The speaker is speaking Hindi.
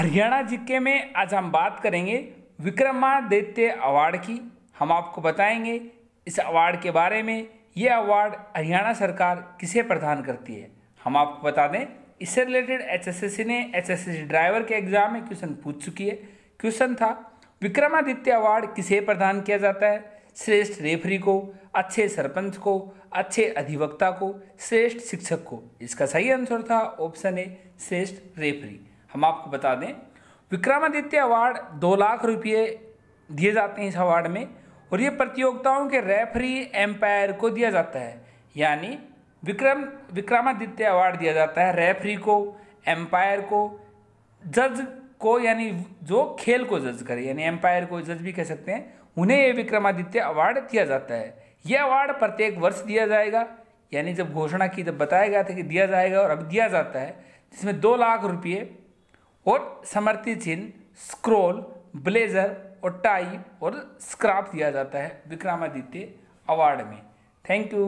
हरियाणा जिक्के में आज हम बात करेंगे विक्रमादित्य अवार्ड की हम आपको बताएंगे इस अवार्ड के बारे में ये अवार्ड हरियाणा सरकार किसे प्रदान करती है हम आपको बता दें इससे रिलेटेड एचएसएससी ने एचएसएससी ड्राइवर के एग्जाम में क्वेश्चन पूछ चुकी है क्वेश्चन था विक्रमादित्य अवार्ड किसे प्रदान किया जाता है श्रेष्ठ रेफरी को अच्छे सरपंच को अच्छे अधिवक्ता को श्रेष्ठ शिक्षक को इसका सही आंसर था ऑप्शन ए श्रेष्ठ रेफरी हम आपको बता दें विक्रमादित्य अवार्ड दो लाख रुपये दिए जाते हैं इस अवार्ड में और ये प्रतियोगिताओं के रेफरी एम्पायर को दिया जाता है यानी विक्रम विक्रमादित्य अवार्ड दिया जाता है रेफरी को एम्पायर को जज को यानी जो खेल को जज करे यानी एम्पायर को जज भी कह सकते हैं उन्हें ये विक्रमादित्य अवार्ड दिया जाता है ये अवार्ड प्रत्येक वर्ष दिया जाएगा यानी जब घोषणा की जब बताया गया था कि दिया जाएगा और अब दिया जाता है जिसमें दो लाख रुपये और समर्थी चिन्ह स्क्रोल ब्लेजर और टाई और स्क्राफ दिया जाता है विक्रमादित्य अवार्ड में थैंक यू